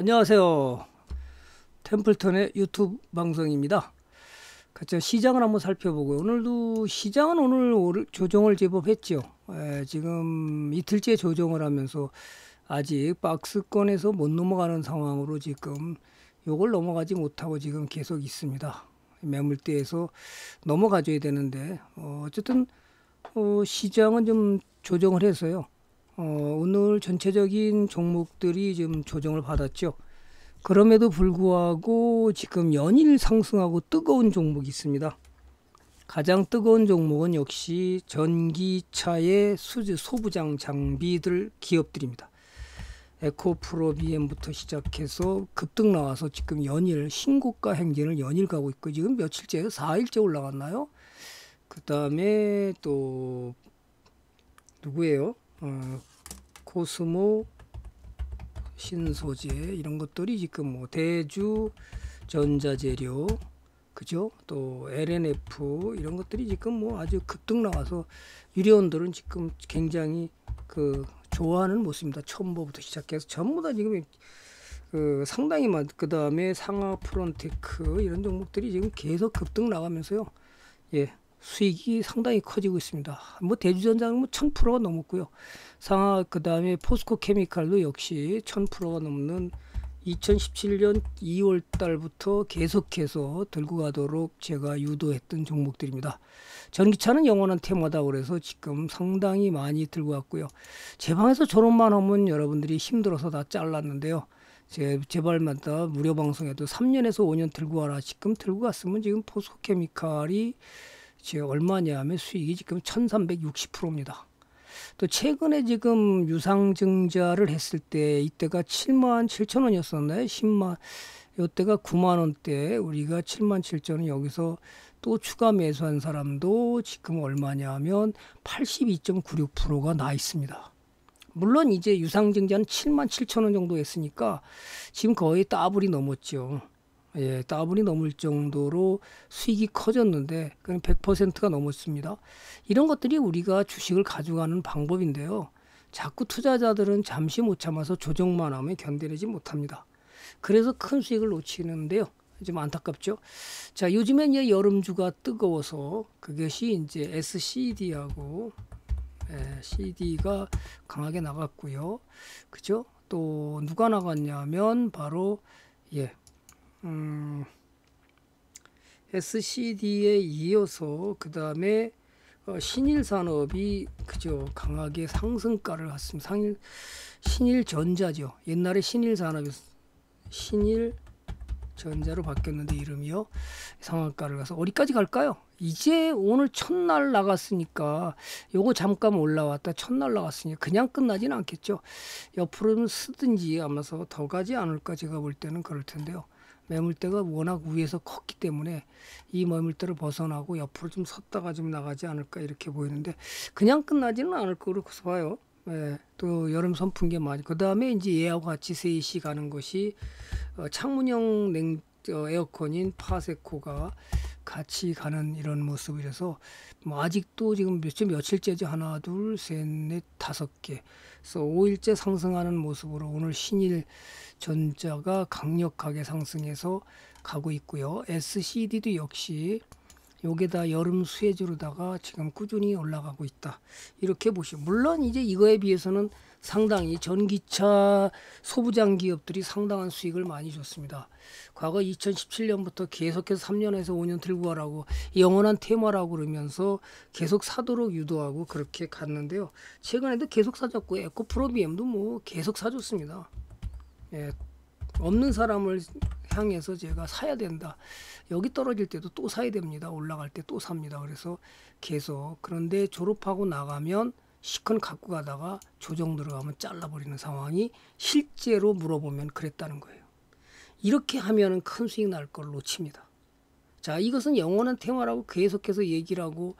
안녕하세요. 템플턴의 유튜브 방송입니다. 같이 시장을 한번 살펴보고요. 오늘도 시장은 오늘 조정을 제법 했죠. 예, 지금 이틀째 조정을 하면서 아직 박스권에서 못 넘어가는 상황으로 지금 요걸 넘어가지 못하고 지금 계속 있습니다. 매물대에서 넘어가줘야 되는데 어, 쨌든 어, 시장은 좀 조정을 해서요. 어, 오늘 전체적인 종목들이 좀 조정을 받았죠. 그럼에도 불구하고 지금 연일 상승하고 뜨거운 종목이 있습니다. 가장 뜨거운 종목은 역시 전기차의 수주 소부장 장비들 기업들입니다. 에코프로 비엠부터 시작해서 급등 나와서 지금 연일 신고가 행진을 연일 가고 있고 지금 며칠째 4일째 올라갔나요? 그 다음에 또 누구예요? 어, 코스모 신소재 이런 것들이 지금 뭐 대주 전자재료 그죠? 또 LNF 이런 것들이 지금 뭐 아주 급등 나와서 유리원들은 지금 굉장히 그 좋아하는 모습입니다. 첨보부터 시작해서 전부 다 지금 그 상당히 많, 그 다음에 상하 프론테크 이런 종목들이 지금 계속 급등 나가면서요. 예, 수익이 상당히 커지고 있습니다. 뭐 대주전자는 뭐 1000%가 넘었고요. 상하 그다음에 포스코 케미칼도 역시 1000%가 넘는 2017년 2월 달부터 계속해서 들고 가도록 제가 유도했던 종목들입니다. 전기차는 영원한 테마다 그래서 지금 상당히 많이 들고 왔고요. 제 방에서 저런만 하면 여러분들이 힘들어서 다 잘랐는데요. 제, 제발마다 무료 방송에도 3년에서 5년 들고 와라. 지금 들고 갔으면 지금 포스코케미칼이 지금 얼마냐 하면 수익이 지금 1360%입니다. 또 최근에 지금 유상증자를 했을 때 이때가 7만 7천 원이었었나요? 10만 요때가 9만 원대 우리가 7만 7천 원 여기서 또 추가 매수한 사람도 지금 얼마냐 하면 82.96%가 나 있습니다. 물론 이제 유상증자는 7만 7천 원 정도 했으니까 지금 거의 따블이 넘었죠. 예, 따분이 넘을 정도로 수익이 커졌는데 그건 100%가 넘었습니다. 이런 것들이 우리가 주식을 가져가는 방법인데요. 자꾸 투자자들은 잠시 못 참아서 조정만 하면 견뎌내지 못합니다. 그래서 큰 수익을 놓치는데요. 좀 안타깝죠. 자, 요즘엔 이제 여름주가 뜨거워서 그것이 이제 SCD하고 예, CD가 강하게 나갔고요. 그죠? 또 누가 나갔냐면 바로 예, 음, SCD에 이어서 그 다음에 어, 신일산업이 그저 강하게 상승가를 했습니다. 상일 신일전자죠. 옛날에 신일산업이 신일전자로 바뀌었는데 이름이요. 상한가를 가서 어디까지 갈까요? 이제 오늘 첫날 나갔으니까 요거 잠깐 올라왔다 첫날 나갔으니까 그냥 끝나지는 않겠죠. 옆으로는 쓰든지 아마서 더 가지 않을까 제가 볼 때는 그럴 텐데요. 매물대가 워낙 위에서 컸기 때문에 이 매물대를 벗어나고 옆으로 좀 섰다가 좀 나가지 않을까 이렇게 보이는데 그냥 끝나지는 않을 거로 봐요. 예, 또 여름 선풍기 많이 그 다음에 이제 얘하고 같이 세이시 가는 것이 어, 창문형 냉 에어컨인 파세코가 같이 가는 이런 모습이라서 뭐 아직도 지금 몇째 며칠째죠 하나 둘 셋 넷 다섯 개 그래서 5일째 상승하는 모습으로 오늘 신일 전자가 강력하게 상승해서 가고 있고요. SCD도 역시 요게 다 여름 수혜주로다가 지금 꾸준히 올라가고 있다. 이렇게 보시면 물론 이제 이거에 비해서는 상당히 전기차 소부장 기업들이 상당한 수익을 많이 줬습니다. 과거 2017년부터 계속해서 3년에서 5년 들고 가라고 영원한 테마라고 그러면서 계속 사도록 유도하고 그렇게 갔는데요. 최근에도 계속 사줬고 에코프로 BM도 뭐 계속 사줬습니다. 예, 없는 사람을 향해서 제가 사야 된다. 여기 떨어질 때도 또 사야 됩니다. 올라갈 때 또 삽니다. 그래서 계속 그런데 졸업하고 나가면 시큰 갖고 가다가 조정 들어가면 잘라버리는 상황이 실제로 물어보면 그랬다는 거예요. 이렇게 하면 큰 수익 날 걸 놓칩니다. 자 이것은 영원한 테마라고 계속해서 얘기를 하고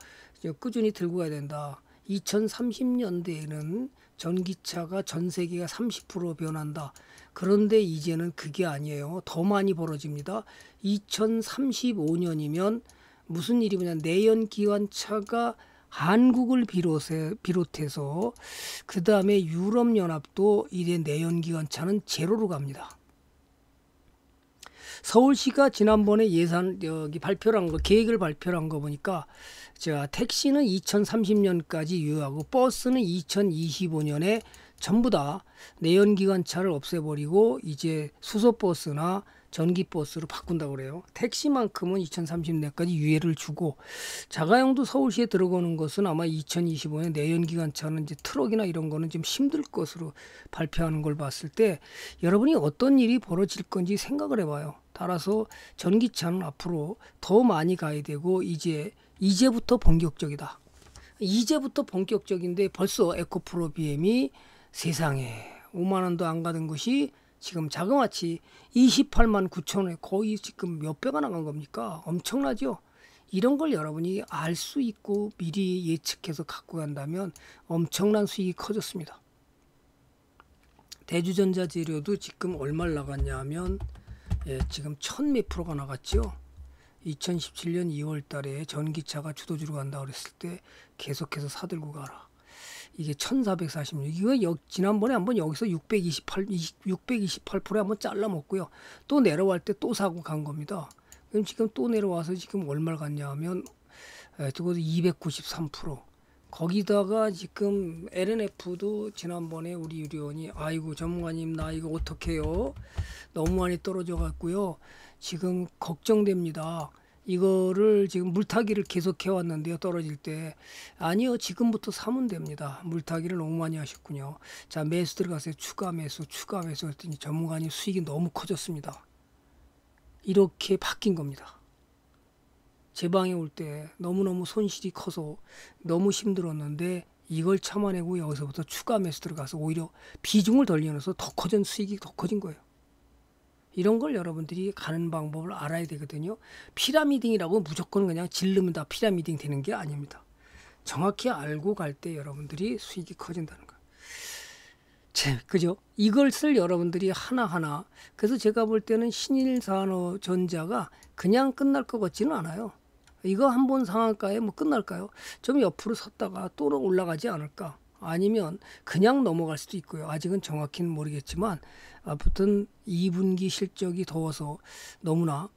꾸준히 들고 가야 된다. 2030년대에는 전기차가 전 세계가 30% 변한다. 그런데 이제는 그게 아니에요. 더 많이 벌어집니다. 2035년이면 무슨 일이냐 내연기관차가 한국을 비롯해, 비롯해서 그 다음에 유럽연합도 이제 내연기관차는 제로로 갑니다. 서울시가 지난번에 예산 여기 발표한거 계획을 발표한거 보니까 제가 택시는 2030년까지 유효하고 버스는 2025년에 전부 다 내연기관차를 없애버리고 이제 수소버스나 전기버스로 바꾼다고 그래요. 택시만큼은 2030년까지 유예를 주고 자가용도 서울시에 들어오는 것은 아마 2025년 내연기관차는 이제 트럭이나 이런 거는 좀 힘들 것으로 발표하는 걸 봤을 때 여러분이 어떤 일이 벌어질 건지 생각을 해봐요. 따라서 전기차는 앞으로 더 많이 가야 되고 이제 이제부터 본격적이다. 이제부터 본격적인데 벌써 에코프로 BM이 세상에 5만 원도 안 가던 것이 지금 자그마치 28만 9천 원에 거의 지금 몇 배가 나간 겁니까? 엄청나죠? 이런 걸 여러분이 알 수 있고 미리 예측해서 갖고 간다면 엄청난 수익이 커졌습니다. 대주전자 재료도 지금 얼마 나갔냐 하면 예, 지금 천몇 프로가 나갔죠. 2017년 2월 달에 전기차가 주도주로 간다 그랬을 때 계속해서 사들고 가라. 이게 1446. 이거 역, 지난번에 한번 여기서 628, 628%에 한번 잘라 먹고요. 또 내려갈 때 또 사고 간 겁니다. 그럼 지금 또 내려와서 지금 얼마를 갔냐 하면, 저거 도 293%. 거기다가 지금 LNF도 지난번에 우리 유리원이 아이고 전문가님 나 이거 어떡해요 너무 많이 떨어져 갔고요 지금 걱정됩니다 이거를 지금 물타기를 계속 해왔는데요. 떨어질 때. 아니요. 지금부터 사면 됩니다. 물타기를 너무 많이 하셨군요. 자, 매수 들어가세요. 추가 매수, 추가 매수 했더니 전문가님 수익이 너무 커졌습니다. 이렇게 바뀐 겁니다. 제 방에 올 때 너무너무 손실이 커서 너무 힘들었는데 이걸 참아내고 여기서부터 추가 매수 들어가서 오히려 비중을 덜려놔서 더 커진 수익이 더 커진 거예요. 이런 걸 여러분들이 가는 방법을 알아야 되거든요. 피라미딩이라고 무조건 그냥 질르면 다 피라미딩 되는 게 아닙니다. 정확히 알고 갈 때 여러분들이 수익이 커진다는 거예요. 그죠? 이것을 여러분들이 하나하나 그래서 제가 볼 때는 신일산업전자가 그냥 끝날 것 같지는 않아요. 이거 한번 상한가에 뭐 끝날까요? 좀 옆으로 섰다가 또 올라가지 않을까? 아니면 그냥 넘어갈 수도 있고요. 아직은 정확히는 모르겠지만 아무튼 2분기 실적이 더워서 너무나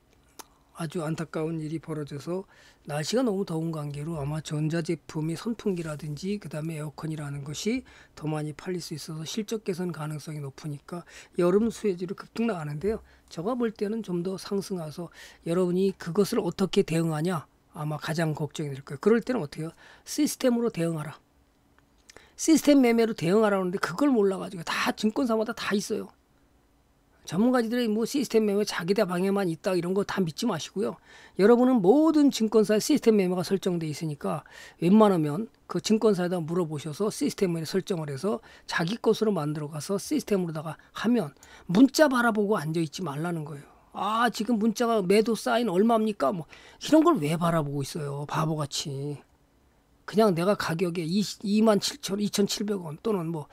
아주 안타까운 일이 벌어져서 날씨가 너무 더운 관계로 아마 전자제품이 선풍기라든지 그다음에 에어컨이라는 것이 더 많이 팔릴 수 있어서 실적 개선 가능성이 높으니까 여름 수혜지로 급등 나가는데요. 제가 볼 때는 좀 더 상승해서 여러분이 그것을 어떻게 대응하냐 아마 가장 걱정이 될 거예요. 그럴 때는 어떻게 해요? 시스템으로 대응하라. 시스템 매매로 대응하라는데 그걸 몰라가지고 다 증권사마다 다 있어요. 전문가들이 뭐 시스템 매매 자기대 방에만 있다 이런 거 다 믿지 마시고요. 여러분은 모든 증권사의 시스템 매매가 설정돼 있으니까 웬만하면 그 증권사에다 물어보셔서 시스템을 설정을 해서 자기 것으로 만들어 가서 시스템으로다가 하면 문자 바라보고 앉아 있지 말라는 거예요. 아 지금 문자가 매도 사인 얼마입니까? 뭐 이런 걸 왜 바라보고 있어요. 바보같이. 그냥 내가 가격에 2만 7천 2,700원 또는 뭐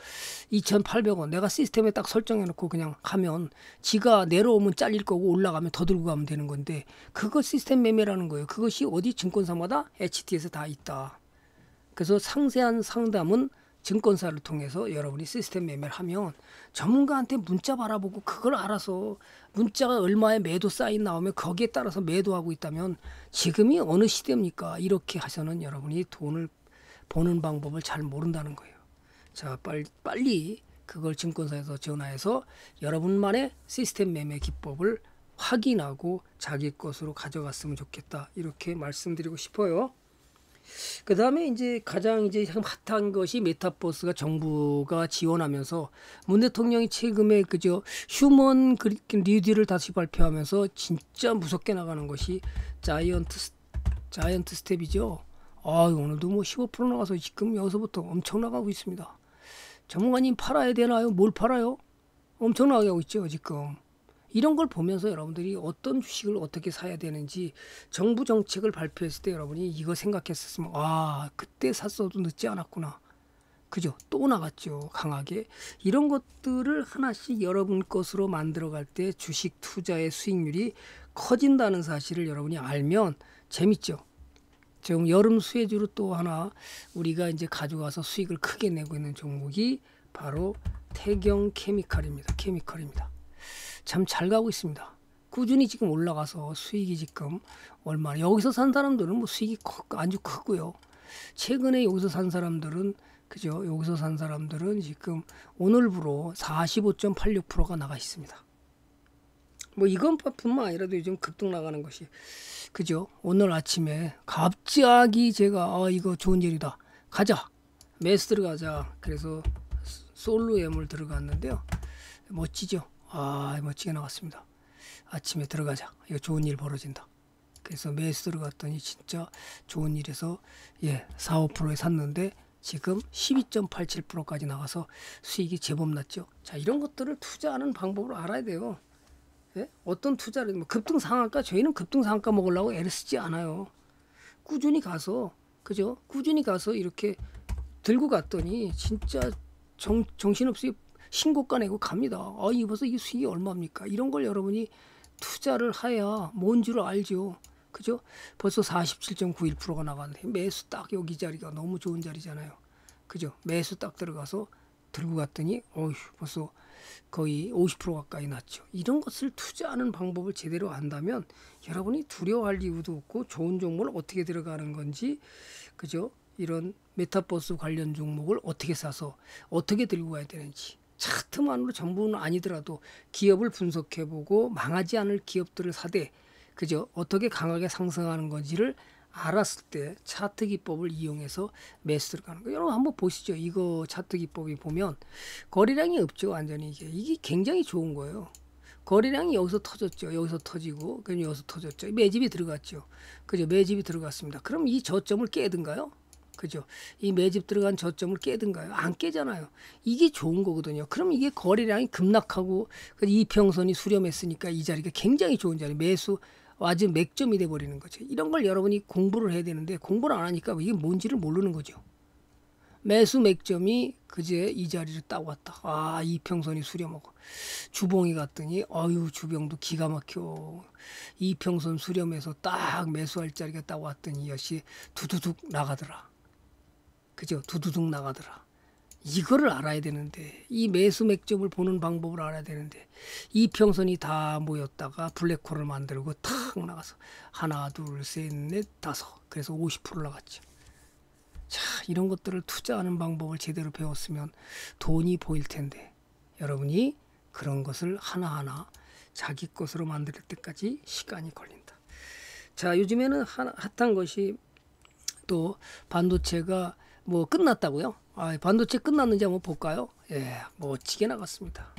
2,800원 내가 시스템에 딱 설정해 놓고 그냥 가면 지가 내려오면 잘릴 거고 올라가면 더 들고 가면 되는 건데 그거 시스템 매매라는 거예요. 그것이 어디 증권사마다 HT에서 다 있다. 그래서 상세한 상담은 증권사를 통해서 여러분이 시스템 매매를 하면 전문가한테 문자 바라보고 그걸 알아서 문자가 얼마에 매도 사인 나오면 거기에 따라서 매도하고 있다면 지금이 어느 시대입니까? 이렇게 하서는 여러분이 돈을 보는 방법을 잘 모른다는 거예요. 자, 빨리, 빨리 그걸 증권사에서 전화해서 여러분만의 시스템 매매 기법을 확인하고 자기 것으로 가져갔으면 좋겠다. 이렇게 말씀드리고 싶어요. 그 다음에 이제 가장 이제 핫한 것이 메타버스가 정부가 지원하면서 문 대통령이 최근에 그저 휴먼 리뷰를 다시 발표하면서 진짜 무섭게 나가는 것이 자이언트 자이언트 스텝이죠. 아 오늘도 뭐15% 나가서 지금 여기서부터 엄청 나가고 있습니다. 전문가님 팔아야 되나요? 뭘 팔아요? 엄청나게 하고 있죠 지금. 이런 걸 보면서 여러분들이 어떤 주식을 어떻게 사야 되는지 정부 정책을 발표했을 때 여러분이 이거 생각했었으면 아 그때 샀어도 늦지 않았구나. 그죠? 또 나갔죠. 강하게. 이런 것들을 하나씩 여러분 것으로 만들어갈 때 주식 투자의 수익률이 커진다는 사실을 여러분이 알면 재밌죠. 지금 여름 수혜주로 또 하나 우리가 이제 가져가서 수익을 크게 내고 있는 종목이 바로 태경 케미칼입니다. 케미컬입니다. 참잘 가고 있습니다. 꾸준히 지금 올라가서 수익이 지금 얼마나 여기서 산 사람들은 뭐 수익이 커, 아주 크고요. 최근에 여기서 산 사람들은 그죠? 여기서 산 사람들은 지금 오늘부로 45.86%가 나가 있습니다. 뭐이건뿐만 아니라도 요즘 급등 나가는 것이 그죠? 오늘 아침에 갑자기 제가 아 이거 좋은 일이다. 가자. 매스 들어가자. 그래서 솔로 예물 들어갔는데요. 멋지죠? 아 멋지게 나왔습니다. 아침에 들어가자. 이거 좋은 일 벌어진다. 그래서 매수 들어갔더니 진짜 좋은 일에서 예 4, 5%에 샀는데 지금 12.87%까지 나가서 수익이 제법 났죠. 자 이런 것들을 투자하는 방법을 알아야 돼요. 예? 어떤 투자를 뭐 급등 상한가 저희는 급등 상한가 먹으려고 애를 쓰지 않아요. 꾸준히 가서 그죠? 꾸준히 가서 이렇게 들고 갔더니 진짜 정, 정신없이 신고 꺼내고 갑니다. 아, 이봐서 이 수익이 얼마입니까? 이런 걸 여러분이 투자를 해야 뭔줄 알죠. 그죠? 벌써 47.91%가 나갔는데 매수 딱 여기 자리가 너무 좋은 자리잖아요. 그죠? 매수 딱 들어가서 들고 갔더니 어휴 벌써 거의 50% 가까이 났죠. 이런 것을 투자하는 방법을 제대로 안다면 여러분이 두려워할 이유도 없고 좋은 종목을 어떻게 들어가는 건지 그죠? 이런 메타버스 관련 종목을 어떻게 사서 어떻게 들고 가야 되는지 차트만으로 전부는 아니더라도 기업을 분석해보고 망하지 않을 기업들을 사되 그저 어떻게 강하게 상승하는 건지를 알았을 때 차트 기법을 이용해서 매수 들어가는 거. 여러분 한번 보시죠. 이거 차트 기법이 보면 거래량이 없죠. 완전히 이게 이게 굉장히 좋은 거예요. 거래량이 여기서 터졌죠. 여기서 터지고 그럼 여기서 터졌죠. 매집이 들어갔죠. 그죠? 매집이 들어갔습니다. 그럼 이 저점을 깨든가요? 그죠? 이 매집 들어간 저점을 깨든가요? 안 깨잖아요. 이게 좋은 거거든요. 그럼 이게 거래량이 급락하고 그 이평선이 수렴했으니까 이 자리가 굉장히 좋은 자리. 매수 아주 맥점이 돼버리는 거죠. 이런 걸 여러분이 공부를 해야 되는데 공부를 안 하니까 이게 뭔지를 모르는 거죠. 매수 맥점이 그제 이 자리를 따고 왔다. 아 이평선이 수렴하고 주봉이 갔더니 어유 주병도 기가 막혀. 이평선 수렴해서 딱 매수할 자리가 따고 왔더니 역시 두두둑 나가더라. 그죠? 두두둑 나가더라. 이거를 알아야 되는데 이 매수 맥점을 보는 방법을 알아야 되는데 이 평선이 다 모였다가 블랙홀을 만들고 탁 나가서 하나 둘 셋 넷 다섯 그래서 50% 나갔죠. 자 이런 것들을 투자하는 방법을 제대로 배웠으면 돈이 보일 텐데 여러분이 그런 것을 하나하나 자기 것으로 만들 때까지 시간이 걸린다. 자 요즘에는 핫한 것이 또 반도체가 뭐 끝났다고요? 아, 반도체 끝났는지 한번 볼까요? 예, 멋지게 나갔습니다.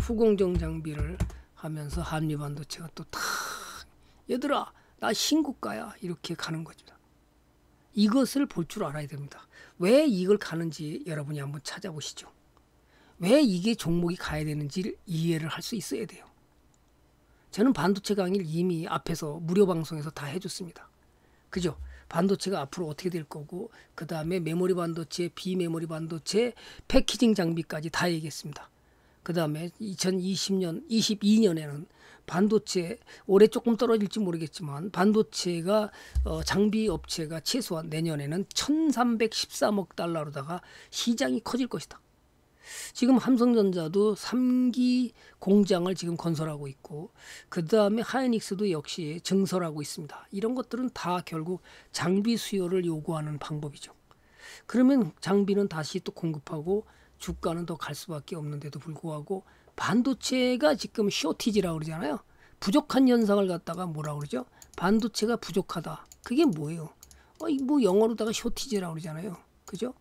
후공정 장비를 하면서 한미 반도체가 또 탁 얘들아 나 신고가야 이렇게 가는 겁니다. 이것을 볼 줄 알아야 됩니다. 왜 이걸 가는지 여러분이 한번 찾아보시죠. 왜 이게 종목이 가야 되는지를 이해를 할 수 있어야 돼요. 저는 반도체 강의를 이미 앞에서 무료 방송에서 다 해줬습니다. 그죠? 반도체가 앞으로 어떻게 될 거고 그 다음에 메모리 반도체, 비메모리 반도체, 패키징 장비까지 다 얘기했습니다. 그 다음에 2020년, 22년에는 반도체, 올해 조금 떨어질지 모르겠지만 반도체가 어, 장비 업체가 최소한 내년에는 1313억 달러로다가 시장이 커질 것이다. 지금 함성전자도 3기 공장을 지금 건설하고 있고 그 다음에 하이닉스도 역시 증설하고 있습니다. 이런 것들은 다 결국 장비 수요를 요구하는 방법이죠. 그러면 장비는 다시 또 공급하고 주가는 더 갈 수밖에 없는데도 불구하고 반도체가 지금 쇼티지라고 그러잖아요. 부족한 현상을 갖다가 뭐라 고 그러죠? 반도체가 부족하다. 그게 뭐예요? 어, 뭐 영어로다가 쇼티지라고 그러잖아요. 그죠?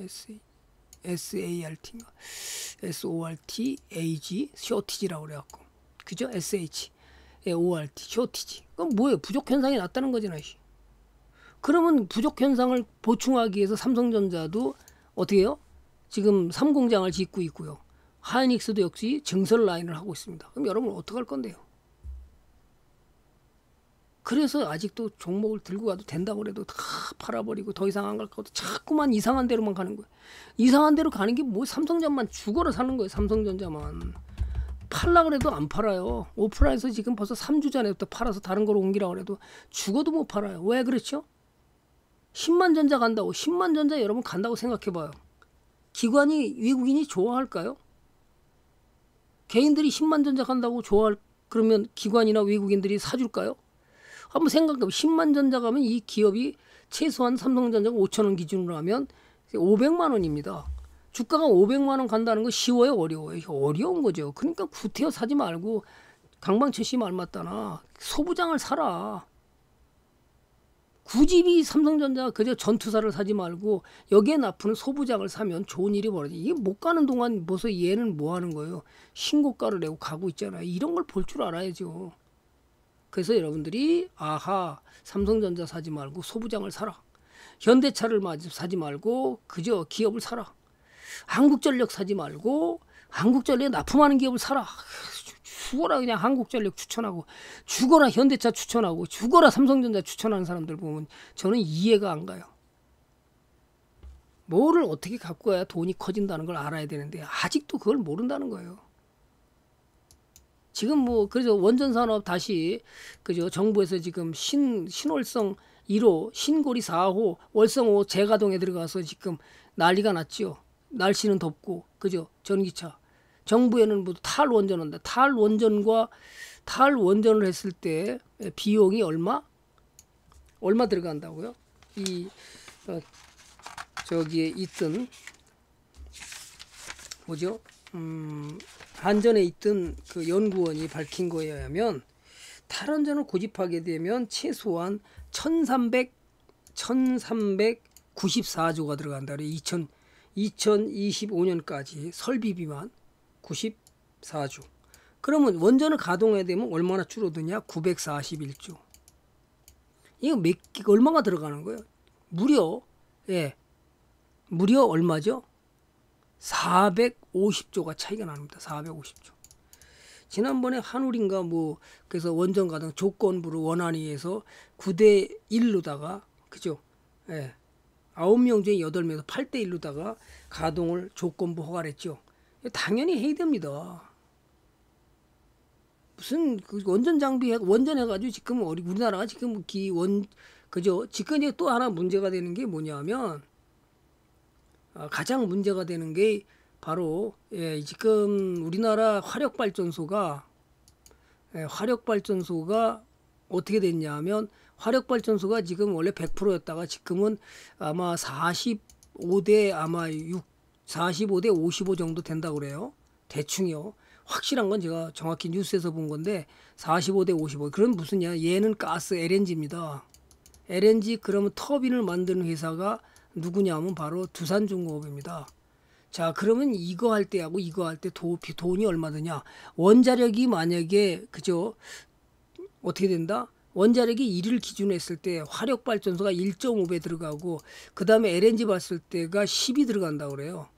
S SART인가? SORT, AG, 쇼티지라고 그래갖고. 그죠? SH, ORT, 쇼티지. 그럼 뭐예요? 부족현상이 났다는 거잖아, 씨. 그러면 부족현상을 보충하기 위해서 삼성전자도 어떻게 요 지금 삼공장을 짓고 있고요. 하이닉스도 역시 증설 라인을 하고 있습니다. 그럼 여러분 어떻게 할 건데요? 그래서 아직도 종목을 들고 가도 된다고 해도 다 팔아버리고 더 이상 안갈 것도 자꾸만 이상한 대로만 가는 거예요. 이상한 대로 가는 게 뭐 삼성전만 자 죽어라 사는 거예요. 삼성전자만. 팔라 그래도 안 팔아요. 오프라에서 인 지금 벌써 3주 전에부터 팔아서 다른 걸 옮기라 고해도 죽어도 못 팔아요. 왜 그렇죠? 10만 전자 간다고 10만 전자 여러분 간다고 생각해 봐요. 기관이 외국인이 좋아할까요? 개인들이 10만 전자 간다고 좋아할 그러면 기관이나 외국인들이 사줄까요? 한번 생각해 보면 10만 전자가 면이 기업이 최소한 삼성전자가 5천 원 기준으로 하면 500만 원입니다. 주가가 500만 원 간다는 거 쉬워요, 어려워요? 어려운 거죠. 그러니까 구태여 사지 말고 강방철 씨 말맞다나 소부장을 사라. 굳이 삼성전자 그저 전투사를 사지 말고 여기에 나쁜 소부장을 사면 좋은 일이 벌어지. 이게 못 가는 동안 벌써 얘는 뭐 하는 거예요? 신고가를 내고 가고 있잖아요. 이런 걸 볼 줄 알아야죠. 그래서 여러분들이 아하 삼성전자 사지 말고 소부장을 사라. 현대차를 사지 말고 그저 기업을 사라. 한국전력 사지 말고 한국전력 납품하는 기업을 사라. 죽어라 그냥 한국전력 추천하고 죽어라 현대차 추천하고 죽어라 삼성전자 추천하는 사람들 보면 저는 이해가 안 가요. 뭐를 어떻게 갖고 가야 돈이 커진다는 걸 알아야 되는데 아직도 그걸 모른다는 거예요. 지금 뭐 그래서 원전 산업 다시 그죠 정부에서 지금 신 신월성 1호, 신고리 4호, 월성 5호 재가동에 들어가서 지금 난리가 났죠. 날씨는 덥고 그죠 전기차. 정부에는 뭐 탈원전한다. 탈원전과 탈원전을 했을 때 비용이 얼마? 얼마 들어간다고요? 이 어, 저기에 있던 뭐죠? 음, 반전에 있던 그 연구원이 밝힌 거에 의하면 탈원전을 고집하게 되면 최소한 1300 1394조가 들어간다 2000 2025년까지 설비비만 94조. 그러면 원전을 가동해야 되면 얼마나 줄어드냐? 941조. 이거 몇, 얼마가 들어가는 거예요? 무려, 예. 무려 얼마죠? 450조가 차이가 나옵니다 450조. 지난번에 한울인가 뭐 그래서 원전 가동 조건부로 원안위에서 9대 1로다가 그죠? 예. 아홉 명 중에 여덟 명에서 8대 1로다가 가동을 조건부 허가를 했죠. 당연히 해야 됩니다. 무슨 그 원전 장비 원전 해 가지고 지금 우리 우리나라가 지금 기원 그죠? 지금 이제 또 하나 문제가 되는 게 뭐냐면 어, 가장 문제가 되는 게 바로 예, 지금 우리나라 화력 발전소가 예, 화력 발전소가 어떻게 됐냐 하면 화력 발전소가 지금 원래 100%였다가 지금은 아마 45대 아마 6 45대 55 정도 된다 고 그래요. 대충요 확실한 건 제가 정확히 뉴스에서 본 건데 45대 55. 그럼 무슨냐? 얘는 가스 LNG입니다. LNG 그러면 터빈을 만드는 회사가 누구냐 하면 바로 두산중공업입니다. 자 그러면 이거 할 때하고 이거 할 때 돈이 얼마 드냐 원자력이 만약에 그죠 어떻게 된다 원자력이 1을 기준으로 했을 때 화력발전소가 1.5배 들어가고 그 다음에 LNG 봤을 때가 10이 들어간다 고 그래요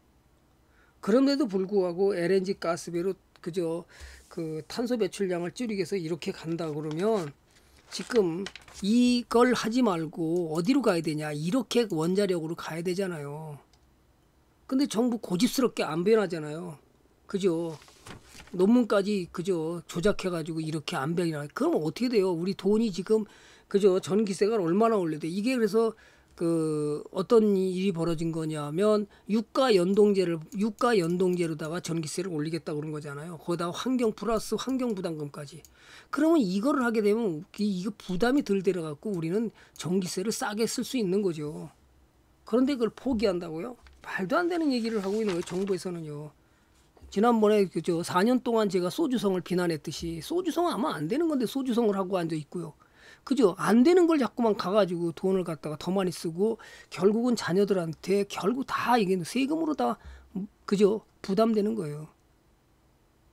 그럼에도 불구하고 LNG 가스배로 그죠 그 탄소 배출량을 줄이기 위해서 이렇게 간다 그러면 지금 이걸 하지 말고 어디로 가야 되냐 이렇게 원자력으로 가야 되잖아요. 근데 정부 고집스럽게 안 변하잖아요. 그죠? 논문까지 그죠 조작해가지고 이렇게 안 변이라. 그럼 어떻게 돼요? 우리 돈이 지금 그죠 전기세가 얼마나 올려야 돼? 이게 그래서 그 어떤 일이 벌어진 거냐면 유가 연동제를 유가 연동제로다가 전기세를 올리겠다 그런 거잖아요. 거기다 환경 플러스 환경 부담금까지. 그러면 이거를 하게 되면 이거 부담이 덜되려 갖고 우리는 전기세를 싸게 쓸 수 있는 거죠. 그런데 그걸 포기한다고요? 말도 안 되는 얘기를 하고 있는 거예요. 정부에서는요. 지난번에 그저 4년 동안 제가 소주성을 비난했듯이 소주성은 아마 안 되는 건데 소주성을 하고 앉아 있고요. 그죠? 안 되는 걸 자꾸만 가가지고 돈을 갖다가 더 많이 쓰고 결국은 자녀들한테 결국 다 이게 세금으로 다 그죠? 부담되는 거예요.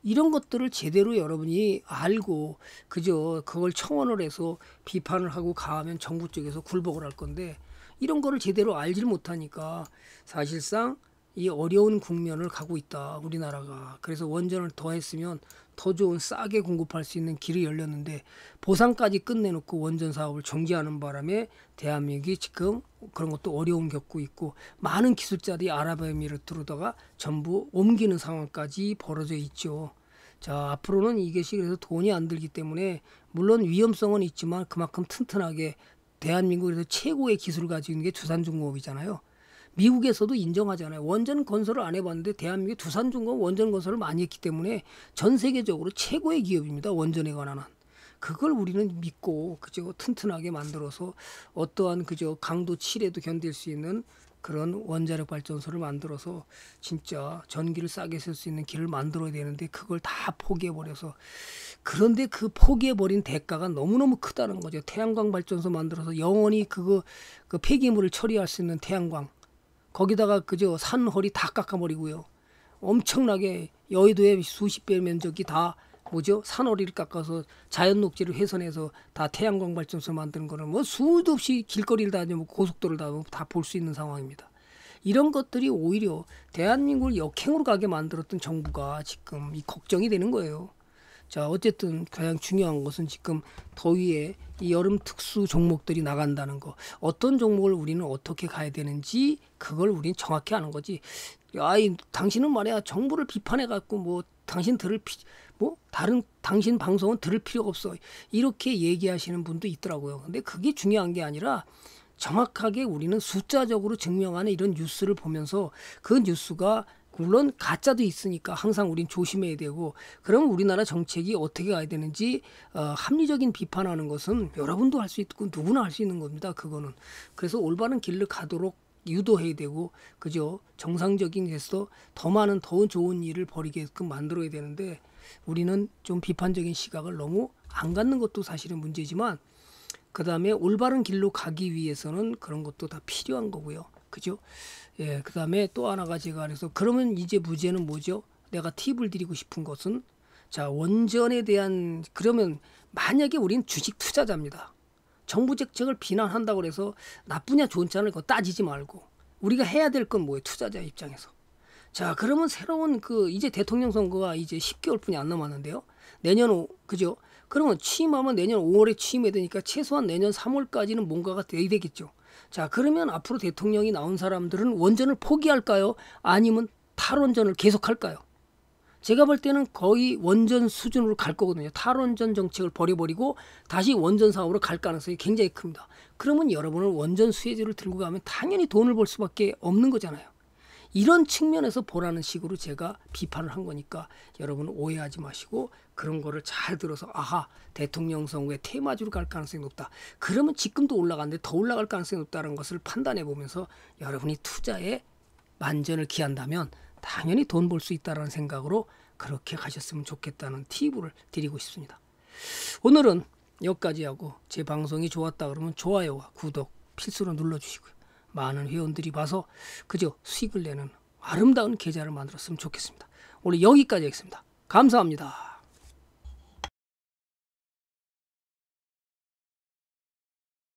이런 것들을 제대로 여러분이 알고 그죠? 그걸 청원을 해서 비판을 하고 가하면 정부 쪽에서 굴복을 할 건데 이런 거를 제대로 알질 못하니까 사실상 이 어려운 국면을 가고 있다 우리나라가 그래서 원전을 더했으면 더 좋은 싸게 공급할 수 있는 길이 열렸는데 보상까지 끝내놓고 원전 사업을 정지하는 바람에 대한민국이 지금 그런 것도 어려움 겪고 있고 많은 기술자들이 아랍에미르트로다가 전부 옮기는 상황까지 벌어져 있죠. 자 앞으로는 이게시 그래서 돈이 안 들기 때문에 물론 위험성은 있지만 그만큼 튼튼하게 대한민국에서 최고의 기술을 가지고 있는 게주산중공업이잖아요 미국에서도 인정하잖아요. 원전 건설을 안 해봤는데 대한민국 두산중공 원전 건설을 많이 했기 때문에 전 세계적으로 최고의 기업입니다. 원전에 관한 한. 그걸 우리는 믿고 그저 튼튼하게 만들어서 어떠한 그저 강도 7에도 견딜 수 있는 그런 원자력 발전소를 만들어서 진짜 전기를 싸게 쓸 수 있는 길을 만들어야 되는데 그걸 다 포기해버려서 그런데 그 포기해버린 대가가 너무너무 크다는 거죠. 태양광 발전소 만들어서 영원히 그거 그 폐기물을 처리할 수 있는 태양광 거기다가 그저 산허리 다 깎아버리고요. 엄청나게 여의도의 수십 배 면적이 다 뭐죠? 산허리를 깎아서 자연 녹지를 훼손해서 다 태양광 발전소 만드는 거는 뭐 수도 없이 길거리를 다니고 뭐 고속도로를 다 다 볼수 뭐 있는 상황입니다. 이런 것들이 오히려 대한민국을 역행으로 가게 만들었던 정부가 지금 이 걱정이 되는 거예요. 자, 어쨌든 가장 중요한 것은 지금 더위에 이 여름 특수 종목들이 나간다는 거. 어떤 종목을 우리는 어떻게 가야 되는지 그걸 우리는 정확히 아는 거지. 아이 당신은 말이야 정부를 비판해 갖고 뭐 당신 들을 피, 뭐 다른 당신 방송은 들을 필요가 없어 이렇게 얘기하시는 분도 있더라고요. 근데 그게 중요한 게 아니라 정확하게 우리는 숫자적으로 증명하는 이런 뉴스를 보면서 그 뉴스가 물론 가짜도 있으니까 항상 우린 조심해야 되고 그럼 우리나라 정책이 어떻게 가야 되는지 어, 합리적인 비판하는 것은 여러분도 할 수 있고 누구나 할 수 있는 겁니다. 그거는 그래서 올바른 길을 가도록 유도해야 되고 그죠 정상적인 데서 더 많은 더 좋은 일을 벌이게끔 만들어야 되는데 우리는 좀 비판적인 시각을 너무 안 갖는 것도 사실은 문제지만 그 다음에 올바른 길로 가기 위해서는 그런 것도 다 필요한 거고요. 그죠? 예, 그 다음에 또 하나가 제가 그래서 그러면 이제 무죄는 뭐죠? 내가 팁을 드리고 싶은 것은 자 원전에 대한 그러면 만약에 우리는 주식 투자자입니다. 정부 정책을 비난한다고 해서 나쁘냐 좋은지 않을 거 따지지 말고 우리가 해야 될 건 뭐예요? 투자자 입장에서. 자 그러면 새로운 그 이제 대통령 선거가 이제 10개월뿐이 안 남았는데요. 내년 오 그죠? 그러면 취임하면 내년 5월에 취임해야 되니까 최소한 내년 3월까지는 뭔가가 돼야 되겠죠. 자, 그러면 앞으로 대통령이 나온 사람들은 원전을 포기할까요? 아니면 탈원전을 계속할까요? 제가 볼 때는 거의 원전 수준으로 갈 거거든요. 탈원전 정책을 버려버리고 다시 원전 사업으로 갈 가능성이 굉장히 큽니다. 그러면 여러분은 원전 수혜제를 들고 가면 당연히 돈을 벌 수밖에 없는 거잖아요. 이런 측면에서 보라는 식으로 제가 비판을 한 거니까 여러분 오해하지 마시고 그런 거를 잘 들어서 아하 대통령 선거에 테마주로 갈 가능성이 높다. 그러면 지금도 올라가는데 더 올라갈 가능성이 높다는 것을 판단해 보면서 여러분이 투자에 만전을 기한다면 당연히 돈 벌 수 있다는 생각으로 그렇게 가셨으면 좋겠다는 팁을 드리고 싶습니다. 오늘은 여기까지 하고 제 방송이 좋았다 그러면 좋아요와 구독 필수로 눌러주시고요. 많은 회원들이 봐서 그저 수익을 내는 아름다운 계좌를 만들었으면 좋겠습니다. 오늘 여기까지 하겠습니다. 감사합니다.